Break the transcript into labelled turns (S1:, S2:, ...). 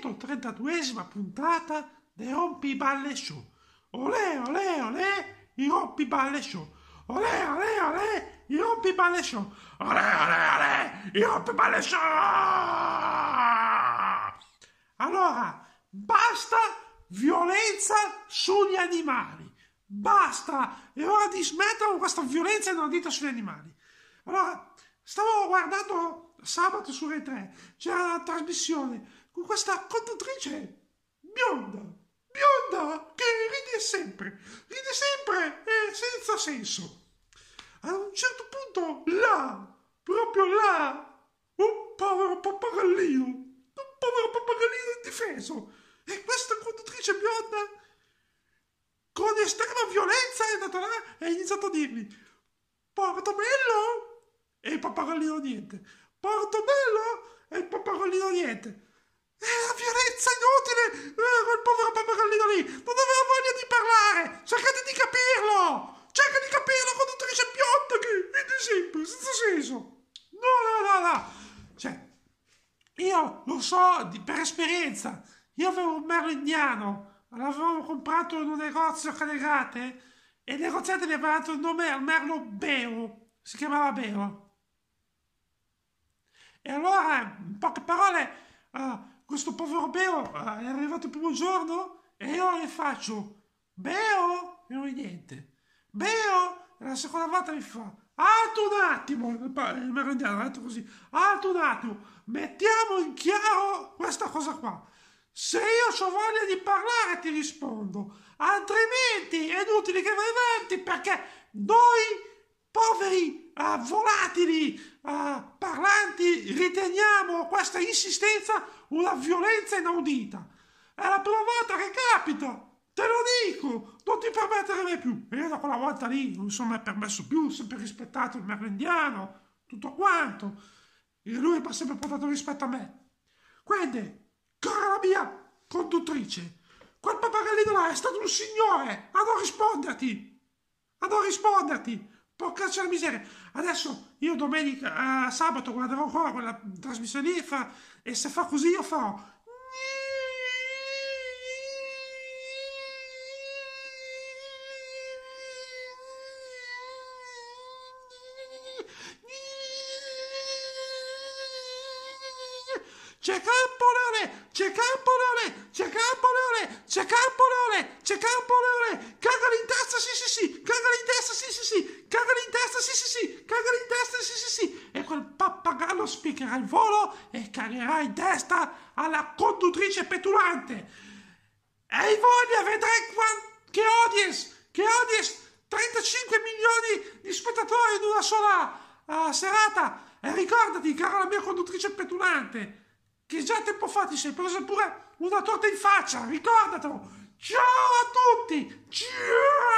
S1: 132esima puntata dei Rompiballe Show. Olè, olè, olè, i Rompiballe Show. Olè, olè, olè, i Rompiballe Show. Olè, olè, olè, i Rompiballe Show. Allora, basta violenza sugli animali. Basta! È ora di smettere con questa violenza inaudita sugli animali. Allora, stavo guardando sabato su Rai 3, c'era la trasmissione con questa conduttrice bionda, bionda, che ride sempre, ride sempre e senza senso. Ad un certo punto, là, proprio là, un povero pappagallino difeso e questa conduttrice bionda con estrema violenza è andata là e ha iniziato a dirgli Portobello e il pappagallino niente Portobello e il pappagallino niente è la violenza inutile eh, quel povero pappagallino lì non aveva voglia di parlare cercate di capirlo cerca di capirlo conduttrice bionda che è di sempre senza senso no no no no cioè io lo so di- per esperienza, io avevo un merlo indiano, l'avevo comprato in un negozio a Calegate e il negoziante mi aveva dato il nome al merlo Beo, si chiamava Beo. E allora, in poche parole, eh, questo povero Beo eh, è arrivato il primo giorno e io le faccio Beo, e non è niente. Beo, e la seconda volta mi fa Alto un attimo, eh, mi rendiamo detto così, atto un attimo, mettiamo in chiaro questa cosa qua. Se io ho voglia di parlare ti rispondo, altrimenti è inutile che vai avanti perché noi poveri uh, volatili uh, eh, parlanti riteniamo questa insistenza una violenza inaudita. È la prima volta che capita, te lo dico, ti permettere mai più. E io da quella volta lì non mi sono mai permesso più, ho sempre rispettato il merlendiano, tutto quanto. E lui mi ha sempre portato rispetto a me. Quindi, cara la mia conduttrice, quel papagallino là è stato un signore a non risponderti. A non risponderti. Porcaccia la miseria. Adesso io domenica, eh, sabato guarderò ancora quella trasmissione lì e, fa, e se fa così io farò C'è campo leone! C'è campo leone! C'è campo leone! C'è campo leone! C'è campo Campoleone! Cagano in testa, sì sì sì! Cagano in testa, sì sì sì! Cagano in testa, sì sì sì! Cagano in testa, sì sì sì! E quel pappagallo spiccherà il volo e cagherà in testa alla conduttrice petulante! E voglia, vedrai quant- che audience! Che audience! 35 milioni di spettatori in una sola uh, serata! E ricordati, cara la mia conduttrice petulante! che già tempo fa ti sei preso pure una torta in faccia, ricordatelo! Ciao a tutti! Ciao!